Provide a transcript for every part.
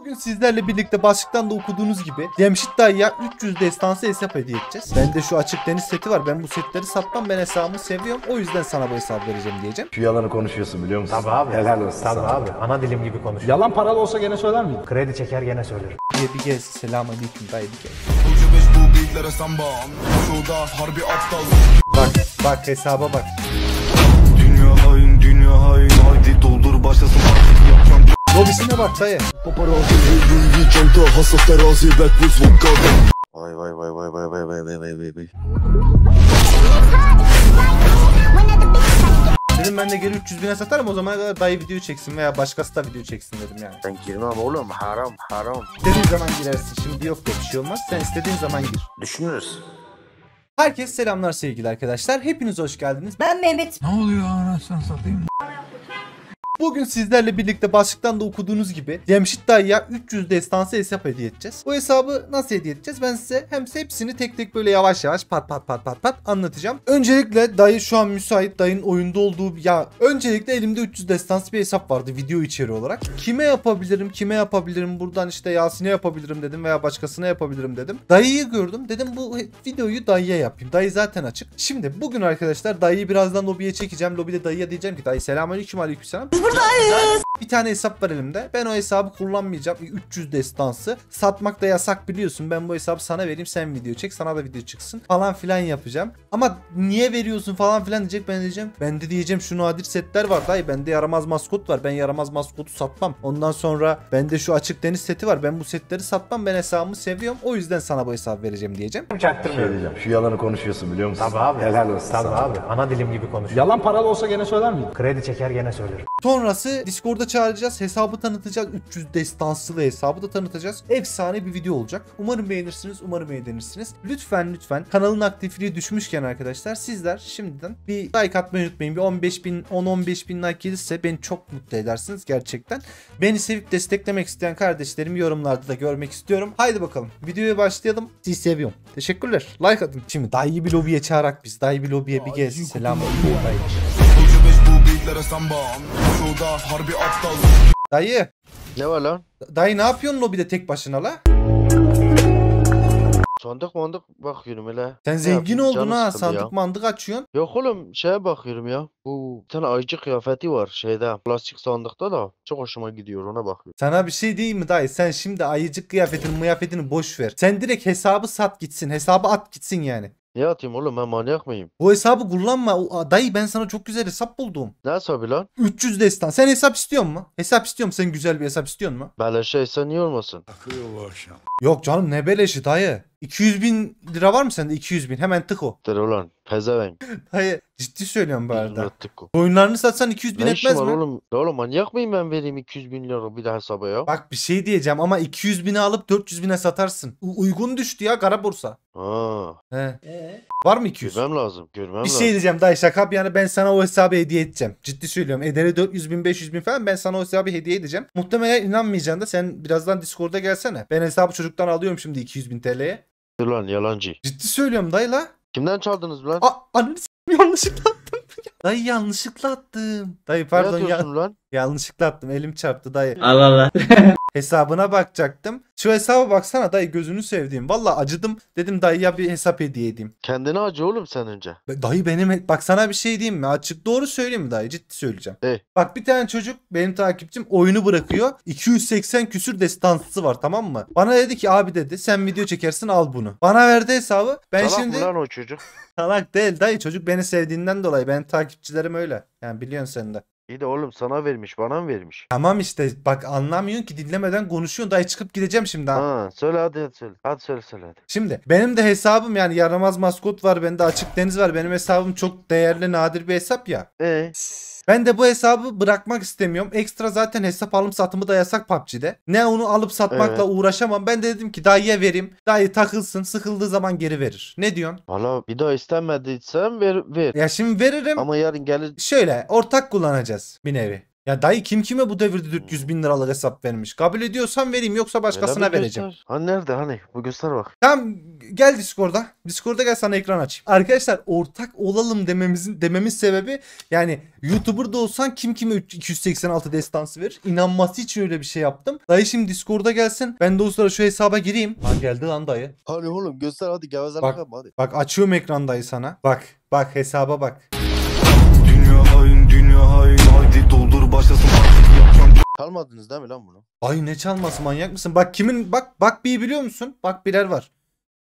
Bugün sizlerle birlikte başlıktan da okuduğunuz gibi Cemşit Dayı'ya 300 destansı hesap hediye edeceğiz. Bende şu açık deniz seti var. Ben bu setleri satmam. Ben hesabımı seviyorum. O yüzden sana bu hesap vereceğim diyeceğim. Şu yalanı konuşuyorsun biliyor musun? Tabii abi. Helal olsun Tabii sana. abi. Ana dilim gibi konuş. Yalan paralı olsa gene söyler miyim? Kredi çeker gene söylerim. Diye bir gez. Selamun aleyküm dayı bir gez. bu beatlere samba. Şurada harbi aptal. Bak bak hesaba bak. Dünya hain dünya hain. Haydi doldur başlasın. Lobisine bak dayı. Vay vay vay vay vay vay vay vay vay vay. Dedim ben de geri 300 bine satarım o zamana kadar dayı video çeksin veya başkası da video çeksin dedim yani. Ben girmem oğlum haram haram. İstediğin zaman girersin şimdi yok da bir şey olmaz sen istediğin zaman gir. Düşünürüz. Herkes selamlar sevgili arkadaşlar hepiniz hoş geldiniz. Ben Mehmet. Ne oluyor anasını satayım? Bugün sizlerle birlikte başlıktan da okuduğunuz gibi Cemşit Dayı'ya 300 destansı hesap hediye edeceğiz. Bu hesabı nasıl hediye edeceğiz? Ben size hem hepsini tek tek böyle yavaş yavaş pat pat pat pat pat anlatacağım. Öncelikle dayı şu an müsait. Dayının oyunda olduğu ya öncelikle elimde 300 destansı bir hesap vardı video içeri olarak. Kime yapabilirim? Kime yapabilirim? Buradan işte Yasin'e yapabilirim dedim veya başkasına yapabilirim dedim. Dayıyı gördüm. Dedim bu videoyu dayıya yapayım. Dayı zaten açık. Şimdi bugün arkadaşlar dayıyı birazdan lobiye çekeceğim. Lobide dayıya diyeceğim ki dayı selamünaleyküm aleykümselam. advice Bir tane hesap var elimde. Ben o hesabı kullanmayacağım. 300 destansı. Satmak da yasak biliyorsun. Ben bu hesabı sana vereyim sen video çek. Sana da video çıksın. Falan filan yapacağım. Ama niye veriyorsun falan filan diyecek. Ben diyeceğim. Ben de diyeceğim şu nadir setler var. Dayı bende yaramaz maskot var. Ben yaramaz maskotu satmam. Ondan sonra bende şu açık deniz seti var. Ben bu setleri satmam. Ben hesabımı seviyorum. O yüzden sana bu hesabı vereceğim diyeceğim. Şey Çaktırmıyorum. diyeceğim. Şu yalanı konuşuyorsun biliyor musun? Tabii abi. Helal olsun Tabii abi. Ana dilim gibi konuş. Yalan paralı olsa gene söyler miyim Kredi çeker gene söylerim. Sonrası Discord'a çağıracağız. Hesabı tanıtacağız. 300 destansılı hesabı da tanıtacağız. Efsane bir video olacak. Umarım beğenirsiniz. Umarım eğlenirsiniz. Lütfen lütfen kanalın aktifliği düşmüşken arkadaşlar sizler şimdiden bir like atmayı unutmayın. Bir 15 bin 10-15 bin like gelirse beni çok mutlu edersiniz gerçekten. Beni sevip desteklemek isteyen kardeşlerim yorumlarda da görmek istiyorum. Haydi bakalım videoya başlayalım. Sizi seviyorum. Teşekkürler. Like atın. Şimdi daha iyi bir lobiye çağırak biz. Daha iyi bir lobiye bir gez. Selam. Selam. Harbi Dayı. Ne var lan? Dayı ne yapıyorsun lobide tek başına la? Sandık mandık bakıyorum hele. Sen zengin oldun ha sandık ya. mandık açıyorsun. Yok oğlum şeye bakıyorum ya. Bu bir tane ayıcı kıyafeti var şeyde plastik sandıkta da çok hoşuma gidiyor ona bakıyorum. Sana bir şey diyeyim mi dayı sen şimdi ayıcık kıyafetini mıyafetini boş ver. Sen direkt hesabı sat gitsin hesabı at gitsin yani. Ne atayım oğlum ben manyak mıyım? Bu hesabı kullanma. O- Dayı ben sana çok güzel hesap buldum. Ne hesabı lan? 300 destan. Sen hesap istiyor mu? Hesap istiyorum. Sen güzel bir hesap istiyor mu? Beleşeyse niye olmasın? Akıyor bu akşam. Yok canım ne beleşi dayı. 200 bin lira var mı sende? 200 bin. Hemen tık o. Dur ulan pezevenk. Hayır ciddi söylüyorum bu arada. Tık Oyunlarını satsan 200 bin ne etmez mi? Ne Oğlum? Ne oğlum manyak mıyım ben vereyim 200 bin lira bir de hesaba ya? Bak bir şey diyeceğim ama 200 bini alıp 400 bine satarsın. U- uygun düştü ya kara borsa. He. Ee? Var mı 200? Görmem lazım. Görmem lazım. Bir şey lazım. diyeceğim dayı şaka yani ben sana o hesabı hediye edeceğim. Ciddi söylüyorum. Ederi 400 bin 500 bin falan ben sana o hesabı hediye edeceğim. Muhtemelen inanmayacaksın da sen birazdan Discord'a gelsene. Ben hesabı çocuktan alıyorum şimdi 200 bin TL'ye lan yalancı. Ciddi söylüyorum dayı la. Kimden çaldınız lan? Aa, ananı s**im yanlışlıkla attım. dayı yanlışlıkla attım. Dayı pardon ne lan? Yanlışlıkla attım elim çarptı dayı. Allah Allah. Hesabına bakacaktım. Şu hesaba baksana dayı gözünü sevdiğim. Valla acıdım dedim dayıya bir hesap hediye edeyim. Kendine acı oğlum sen önce. Dayı benim baksana bir şey diyeyim mi? Açık doğru söyleyeyim mi dayı? Ciddi söyleyeceğim. De. Bak bir tane çocuk benim takipçim oyunu bırakıyor. 280 küsür destansısı var tamam mı? Bana dedi ki abi dedi sen video çekersin al bunu. Bana verdi hesabı. Ben Salak şimdi mı lan o çocuk? salak değil dayı çocuk beni sevdiğinden dolayı benim takipçilerim öyle. Yani biliyorsun sen de. İyi de oğlum sana vermiş bana mı vermiş? Tamam işte bak anlamıyorsun ki dinlemeden konuşuyorsun. daha çıkıp gideceğim şimdi. Ha. söyle hadi hadi söyle. Hadi söyle söyle hadi. Şimdi benim de hesabım yani yaramaz maskot var bende açık deniz var. Benim hesabım çok değerli nadir bir hesap ya. Ee? Ben de bu hesabı bırakmak istemiyorum. Ekstra zaten hesap alım satımı da yasak PUBG'de. Ne onu alıp satmakla evet. uğraşamam. Ben de dedim ki dayıya vereyim. Dayı takılsın. Sıkıldığı zaman geri verir. Ne diyorsun? Valla bir daha istemediysen ver, ver. Ya şimdi veririm. Ama yarın gelir. Şöyle ortak kullanacağız bir nevi. Ya dayı kim kime bu devirde 400 hmm. bin liralık hesap vermiş? Kabul ediyorsan vereyim yoksa başkasına Neden vereceğim. Göster. Hani nerede hani? Bu göster bak. Tamam gel Discord'a. Discord'a gel sana ekran açayım. Arkadaşlar ortak olalım dememizin dememiz sebebi yani YouTuber da olsan kim kime 286 destansı verir? İnanması için öyle bir şey yaptım. Dayı şimdi Discord'a gelsin. Ben de o sıra şu hesaba gireyim. Ha geldi lan dayı. Hani oğlum göster hadi gevezelik bak, hadi. Bak açıyorum ekran dayı sana. Bak bak hesaba bak. Dünya hain dünya hain haydi dolu başlasın Çalmadınız değil mi lan bunu? Ay ne çalması manyak mısın? Bak kimin bak bak bir biliyor musun? Bak birer var.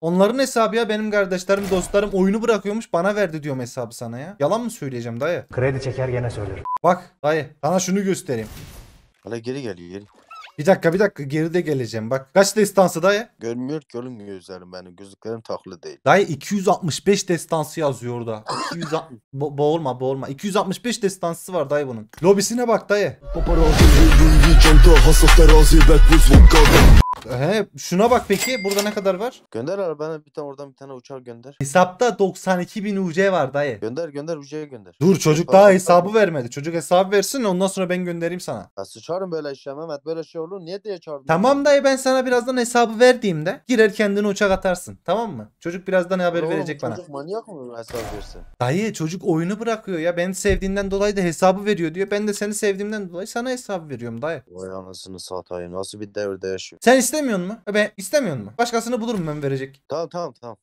Onların hesabı ya benim kardeşlerim dostlarım oyunu bırakıyormuş bana verdi diyorum hesabı sana ya. Yalan mı söyleyeceğim dayı? Kredi çeker gene söylerim. Bak dayı sana şunu göstereyim. Hala geri geliyor geri. Bir dakika bir dakika geri de geleceğim. Bak kaç destansı dayı? Görmüyor ki oğlum gözlerim benim. Gözlüklerim taklı değil. Dayı 265 destansı yazıyor orada. 200 Bo boğulma boğulma. 265 destansı var dayı bunun. Lobisine bak dayı. He, şuna bak peki burada ne kadar var? Gönder abi bana bir tane oradan bir tane uçar gönder. Hesapta 92 bin UC var dayı. Gönder gönder UC'ye gönder. Dur şey çocuk daha hesabı vermedi. Çocuk hesabı versin ondan sonra ben göndereyim sana. Ya sıçarım böyle işe Mehmet böyle şey olur niye diye çağırdın? Tamam dayı ben sana birazdan hesabı verdiğimde girer kendini uçak atarsın tamam mı? Çocuk birazdan haber Oğlum, verecek bana. Çocuk manyak mı hesabı versin? Dayı çocuk oyunu bırakıyor ya ben sevdiğinden dolayı da hesabı veriyor diyor. Ben de seni sevdiğimden dolayı sana hesabı veriyorum dayı. Vay anasını satayım nasıl bir devirde yaşıyor. Sen iste İstemiyor mu? Be istemiyor mu? Başkasını bulurum ben verecek. Tamam tamam tamam.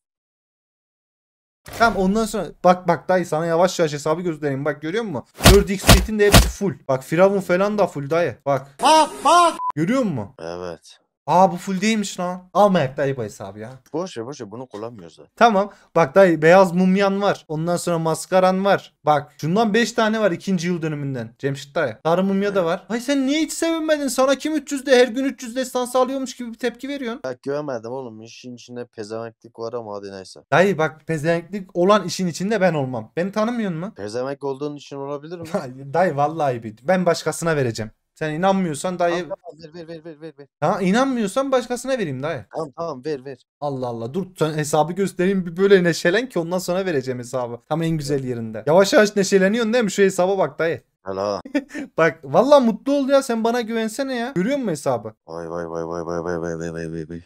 Tamam ondan sonra bak bak dayı sana yavaş yavaş hesabı göstereyim bak görüyor musun? 4x setin de hepsi full. Bak firavun falan da full dayı bak. Bak bak. Görüyor musun? Evet. Aa bu full değilmiş lan. Almayak dayı bu hesabı ya. Boş ver boş ver bunu kullanmıyoruz zaten. Tamam. Bak dayı beyaz mumyan var. Ondan sonra maskaran var. Bak şundan 5 tane var ikinci yıl dönümünden. Cemşit dayı. Sarı mumya evet. da var. Ay sen niye hiç sevinmedin? Sana kim 300'de her gün 300 destans alıyormuş gibi bir tepki veriyorsun. Bak görmedim oğlum. İşin içinde pezevenklik var ama hadi neyse. Dayı bak pezevenklik olan işin içinde ben olmam. Beni tanımıyorsun mu? Pezevenk olduğun için olabilir mi? dayı vallahi bir. Ben başkasına vereceğim. Sen inanmıyorsan dayı... Tamam, tamam, ver ver ver ver ver. Ha, inanmıyorsan başkasına vereyim dayı. Tamam tamam ver ver. Allah Allah dur sen hesabı göstereyim bir böyle neşelen ki ondan sonra vereceğim hesabı. Tam en güzel yerinde. Yavaş yavaş neşeleniyorsun değil mi? Şu hesaba bak dayı. Hello. Bak valla mutlu ol ya sen bana güvensene ya. Görüyor musun hesabı? Vay vay vay vay vay vay vay vay vay vay.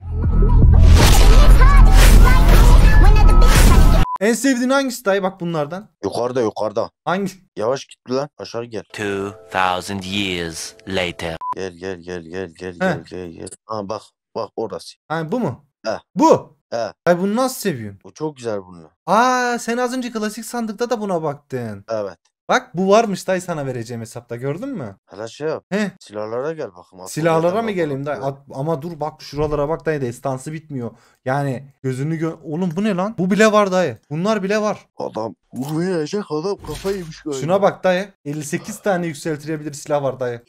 En sevdiğin hangisi dayı bak bunlardan? Yukarıda yukarıda. Hangi? Yavaş git lan aşağı gel. 2000 years later. Gel gel gel gel gel gel gel gel. Ha bak bak orası. Hani bu mu? He. Bu. He. Ay bunu nasıl seviyorsun? Bu çok güzel bununla. Aa sen az önce klasik sandıkta da buna baktın. Evet. Bak bu varmış dayı sana vereceğim hesapta gördün mü? Hala şey yap. He. Silahlara gel bakayım. Silahlara mı geleyim dayı? ama dur bak şuralara bak dayı destansı bitmiyor. Yani gözünü gö Oğlum bu ne lan? Bu bile var dayı. Bunlar bile var. Adam uyuyacak adam kafa yemiş galiba. Şuna bak dayı. 58 tane yükseltilebilir silah var dayı.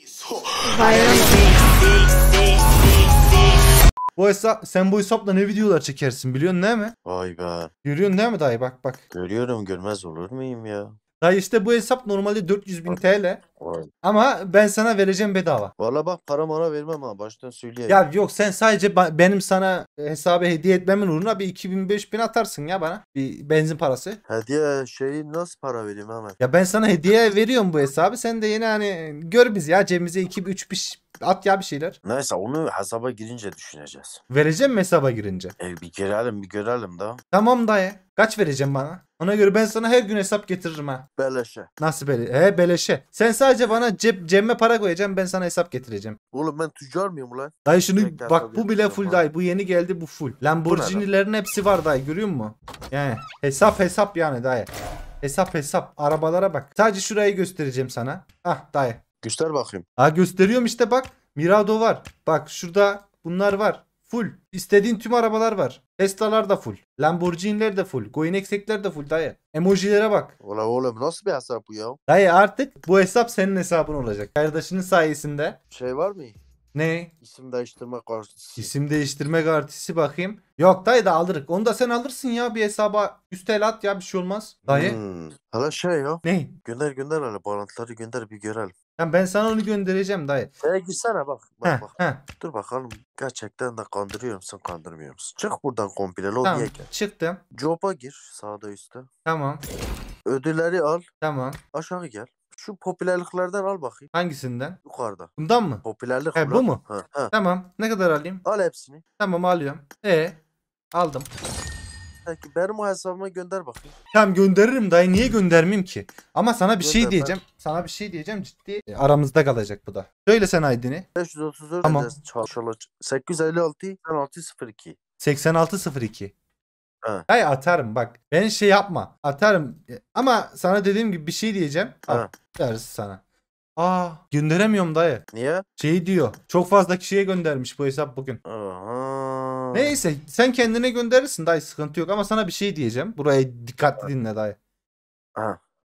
Bu hesap, sen bu hesapla ne videolar çekersin biliyorsun değil mi? Vay be. Görüyorsun değil mi dayı bak bak. Görüyorum görmez olur muyum ya? Ya işte bu hesap normalde 400 bin TL. Ama ben sana vereceğim bedava. Valla bak para mara vermem ha baştan söyleyeyim. Ya yok sen sadece benim sana e, hesabı hediye etmemin uğruna bir 2000 bin atarsın ya bana. Bir benzin parası. Hediye şeyi nasıl para vereyim hemen? Ya ben sana hediye veriyorum bu hesabı. Sen de yine hani gör biz ya cebimize 2-3 bir At ya bir şeyler. Neyse onu hesaba girince düşüneceğiz. Vereceğim mi hesaba girince? E, bir girelim bir görelim da. Tamam dayı. Kaç vereceğim bana? Ona göre ben sana her gün hesap getiririm ha. Beleşe. Nasıl bele? He beleşe. Sen sadece bana cep cemme para koyacaksın ben sana hesap getireceğim. Oğlum ben tüccar mıyım lan? Dayı şunu Renkler bak bu bile full dayı. Bu yeni geldi bu full. Lamborghini'lerin hepsi var dayı görüyor musun? Yani hesap hesap yani dayı. Hesap hesap arabalara bak. Sadece şurayı göstereceğim sana. Ah dayı. Göster bakayım. Ha gösteriyorum işte bak. Mirado var. Bak şurada bunlar var. Full. İstediğin tüm arabalar var. Tesla'lar da full. Lamborghini'ler de full. Goinexek'ler de full dayı. Emojilere bak. Ola oğlum nasıl bir hesap bu ya? Dayı artık bu hesap senin hesabın olacak. Kardeşinin sayesinde. Şey var mı? Ne? İsim değiştirme kartisi. İsim değiştirme kartisi bakayım. Yok dayı da alırık. Onu da sen alırsın ya bir hesaba. 100 TL at ya bir şey olmaz. Dayı. Hmm. Hala şey ya. Ne? Gönder gönder hala hani bağlantıları gönder bir görelim. Ha, ben sana onu göndereceğim dayı. Sen bak. Bak Heh, bak. heh. Dur bakalım gerçekten de kandırıyor musun kandırmıyor musun? Çık buradan komple lobiye Tamam gel. çıktım. Job'a gir sağda üstte. Tamam Ödülleri al tamam. aşağı gel. Şu popülerliklerden al bakayım Hangisinden? yukarıda. Bundan mı? Popülerlik He, bu mu? Ha, ha. Tamam. Ne kadar alayım? Al hepsini. Tamam alıyorum. E aldım sanki. Benim hesabıma gönder bakayım. Tamam gönderirim dayı niye göndermeyeyim ki? Ama sana bir şey Gönder diyeceğim. Sana bir şey diyeceğim ciddi e, aramızda kalacak bu da. Söyle sen Aydın'ı. 534 Tamam. çalışalım. 856 8602. 8602. Ha. Dayı atarım bak. Ben şey yapma. Atarım. E, ama sana dediğim gibi bir şey diyeceğim. Atarız sana. Aa gönderemiyorum dayı. Niye? Şey diyor. Çok fazla kişiye göndermiş bu hesap bugün. Aha. Neyse sen kendine gönderirsin dayı sıkıntı yok ama sana bir şey diyeceğim. Burayı dikkatli dinle dayı. Ha.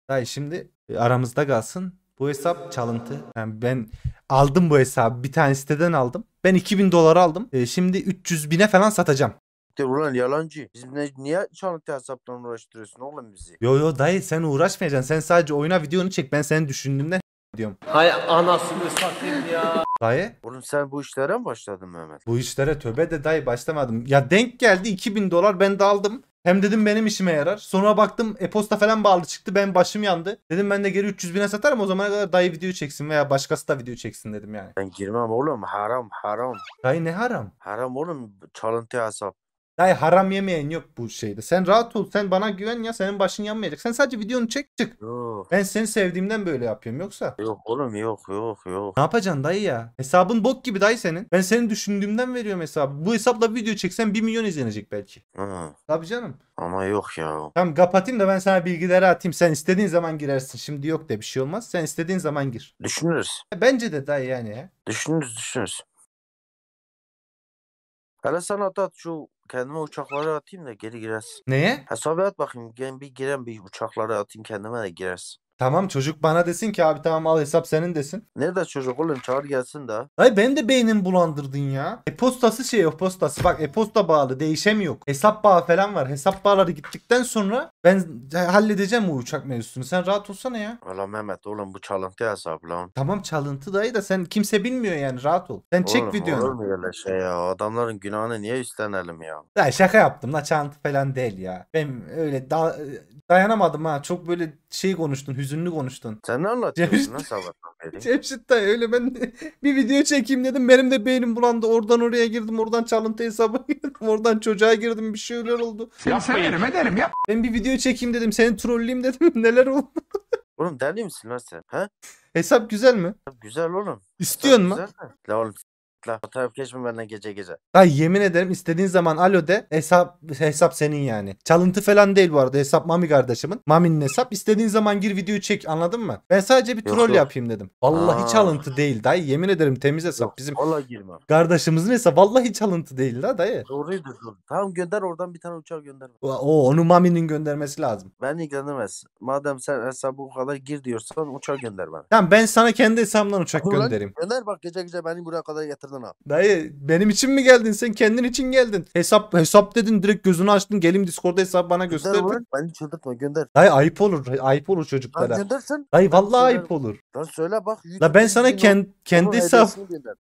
Dayı şimdi e, aramızda kalsın. Bu hesap çalıntı. Yani ben aldım bu hesabı bir tane siteden aldım. Ben 2000 dolar aldım. E, şimdi 300 bine falan satacağım. De ulan yalancı. Biz ne, niye çalıntı hesaptan uğraştırıyorsun oğlum bizi? Yo yo dayı sen uğraşmayacaksın. Sen sadece oyna videonu çek. Ben seni düşündüğümden diyorum. Hay anasını satayım ya. Dayı Oğlum sen bu işlere mi başladın Mehmet? bu işlere tövbe de dayı başlamadım. Ya denk geldi 2000 dolar ben de aldım. Hem dedim benim işime yarar. Sonra baktım e-posta falan bağlı çıktı. Ben başım yandı. Dedim ben de geri 300 bine satarım. O zamana kadar dayı video çeksin veya başkası da video çeksin dedim yani. Ben girmem oğlum haram haram. Dayı ne haram. Haram oğlum çalıntı hesap. Hayır haram yemeyen yok bu şeyde. Sen rahat ol. Sen bana güven ya. Senin başın yanmayacak. Sen sadece videonu çek çık. Yok. Ben seni sevdiğimden böyle yapıyorum yoksa. Yok oğlum yok yok yok. Ne yapacaksın dayı ya? Hesabın bok gibi dayı senin. Ben seni düşündüğümden veriyorum hesabı. Bu hesapla video çeksen 1 milyon izlenecek belki. Hı. Tabii canım. Ama yok ya. Tamam kapatayım da ben sana bilgileri atayım. Sen istediğin zaman girersin. Şimdi yok de bir şey olmaz. Sen istediğin zaman gir. Düşünürüz. E, bence de dayı yani Düşünürüz düşünürüz. Hele sen atat şu kendime uçakları atayım da geri girersin. Neye? Hesabı at bakayım. bir giren bir uçakları atayım kendime de girersin. Tamam çocuk bana desin ki abi tamam al hesap senin desin. Nerede çocuk oğlum çağır gelsin de. Ay ben de beynim bulandırdın ya. E-postası şey e-postası. Bak e-posta bağlı değişemiyor. Hesap bağı falan var. Hesap bağları gittikten sonra ben halledeceğim bu uçak mevzusunu. Sen rahat olsana ya. Valla Mehmet oğlum bu çalıntı hesabı. lan. Tamam çalıntı dayı da sen kimse bilmiyor yani rahat ol. Sen çek oğlum, videonu. Olur mu öyle şey ya? Adamların günahını niye üstlenelim ya? Ya şaka yaptım la çalıntı falan değil ya. Ben öyle da dayanamadım ha. Çok böyle şey konuştun hüzün hüzünlü konuştun. Sen ne anlatıyorsun nasıl sabahtan beri? Cemşit dayı öyle ben bir video çekeyim dedim. Benim de beynim bulandı. Oradan oraya girdim. Oradan çalıntı hesabı girdim. Oradan çocuğa girdim. Bir şeyler oldu. Ya severim ederim yap. Ben bir video çekeyim dedim. Seni trolleyeyim dedim. Neler oldu? Oğlum deli misin lan sen? Ha? Hesap güzel mi? Hesap güzel oğlum. İstiyorsun mu? Güzel La oğlum La fotoğraf geçme benden gece gece. Ha yemin ederim istediğin zaman alo de hesap hesap senin yani. Çalıntı falan değil bu arada hesap Mami kardeşimin. Mami'nin hesap. İstediğin zaman gir videoyu çek anladın mı? Ben sadece bir troll yapayım dedim. Vallahi Aa. çalıntı değil dayı yemin ederim temiz hesap Yok, bizim Valla girmem. kardeşimizin hesap. Vallahi çalıntı değil la dayı. Doğruydu. doğru. Tamam gönder oradan bir tane uçak gönder. O onu Mami'nin göndermesi lazım. Ben ilgilenemez. Madem sen hesabı bu kadar gir diyorsan uçak gönder bana. Tamam ben sana kendi hesabımdan uçak Ulan, göndereyim. Gönder bak gece gece beni buraya kadar getir gezdin Dayı benim için mi geldin sen kendin için geldin. Hesap hesap dedin direkt gözünü açtın gelim Discord'da hesap bana göster. Gönder ulan, beni çıldırtma gönder. Dayı ayıp olur ayıp olur çocuklara. Lan göndersin. Dayı vallahi ayıp olur. Lan söyle bak. La ben sana kend, kendi hesap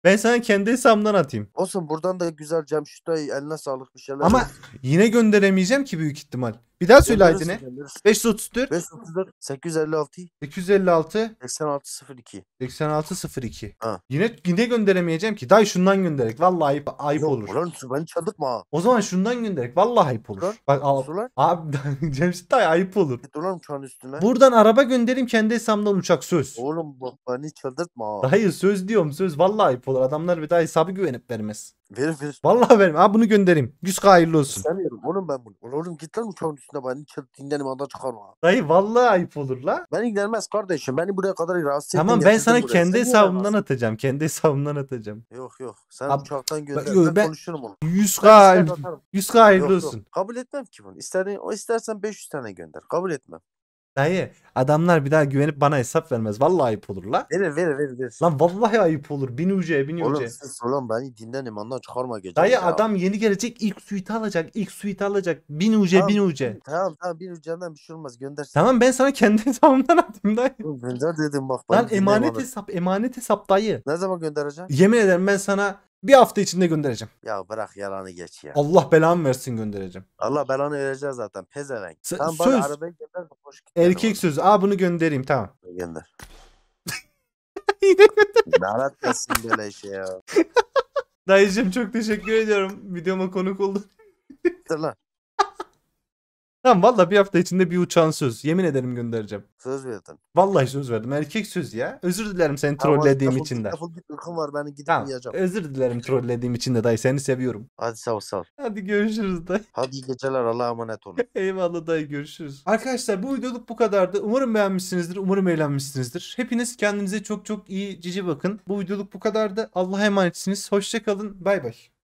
ben sana kendi hesabımdan atayım. Olsun buradan da güzel Cemşit dayı eline sağlık bir şeyler. Ama yine gönderemeyeceğim ki büyük ihtimal. Bir daha söyle Göndeririz, 534 534 856 856 8602. 8602. Ha. Yine yine gönderemeyeceğim ki. Dayı şundan gönderek. Vallahi ayıp, ayıp Yok, olur. Ulan su beni çaldırma. O zaman şundan gönderek. Vallahi ayıp olur. Ulan, Bak al, Dur lan. abi Cemşit Day ayıp olur. Git ulan uçağın üstüne. Buradan araba göndereyim kendi hesabımdan uçak söz. Oğlum bak beni çıldırtma. ha. Hayır söz diyorum söz. Vallahi ayıp olur. Adamlar bir daha hesabı güvenip vermez. Verir verir. Vallahi verim. Abi bunu göndereyim. 100k hayırlı olsun. İstemiyorum oğlum ben bunu. Oğlum git lan uçağın üstüne beni çırt dinlenim anda çıkar Dayı vallahi ayıp olur la. Ben ilgilenmez kardeşim. Beni buraya kadar rahatsız ettin. Tamam ben sana buraya. kendi Sen hesabımdan atacağım. Kendi hesabımdan atacağım. Yok yok. Sen Ab uçaktan gönder. Ben, konuşurum onu. 100k hayırlı, 100 hayırlı olsun. Kabul etmem ki bunu. İstediğin, o istersen 500 tane gönder. Kabul etmem. Dayı adamlar bir daha güvenip bana hesap vermez. Vallahi ayıp olur la. Verir verir verir. verir. Lan vallahi ayıp olur. Bin ucuya bin Oğlum ucuya. siz oğlum beni dinden imandan çıkarma gece. Dayı ya. adam yeni gelecek ilk suite alacak. ilk suite alacak. Bin ucuya Tamam, bin ucuya. Tamam tamam bir ucundan bir şey olmaz gönder. Tamam ben sana kendi hesabımdan attım dayı. Oğlum Gönder dedim bak. Lan dinle emanet hesap emanet hesap dayı. Ne zaman göndereceğim? Yemin ederim ben sana bir hafta içinde göndereceğim. Ya bırak yalanı geç ya. Allah belanı versin göndereceğim. Allah belanı vereceğiz zaten pezevenk. S- Sen söz. arabayı gönder Erkek sözü. Aa bunu göndereyim tamam. Gönder. Lanet etsin böyle şey ya. Dayıcığım çok teşekkür ediyorum. Videoma konuk oldun. Dur lan. Tamam valla bir hafta içinde bir uçağın söz. Yemin ederim göndereceğim. Söz verdin. Vallahi söz verdim. Erkek söz ya. Özür dilerim seni trollediğim için de. Defol git uykum var ben gidip Tamam. Özür dilerim trollediğim için de dayı seni seviyorum. Hadi sağ ol sağ ol. Hadi görüşürüz dayı. Hadi iyi geceler Allah'a emanet olun. Eyvallah dayı görüşürüz. Arkadaşlar bu videoluk bu kadardı. Umarım beğenmişsinizdir. Umarım eğlenmişsinizdir. Hepiniz kendinize çok çok iyi cici bakın. Bu videoluk bu kadardı. Allah'a emanetsiniz. Hoşçakalın. Bay bay.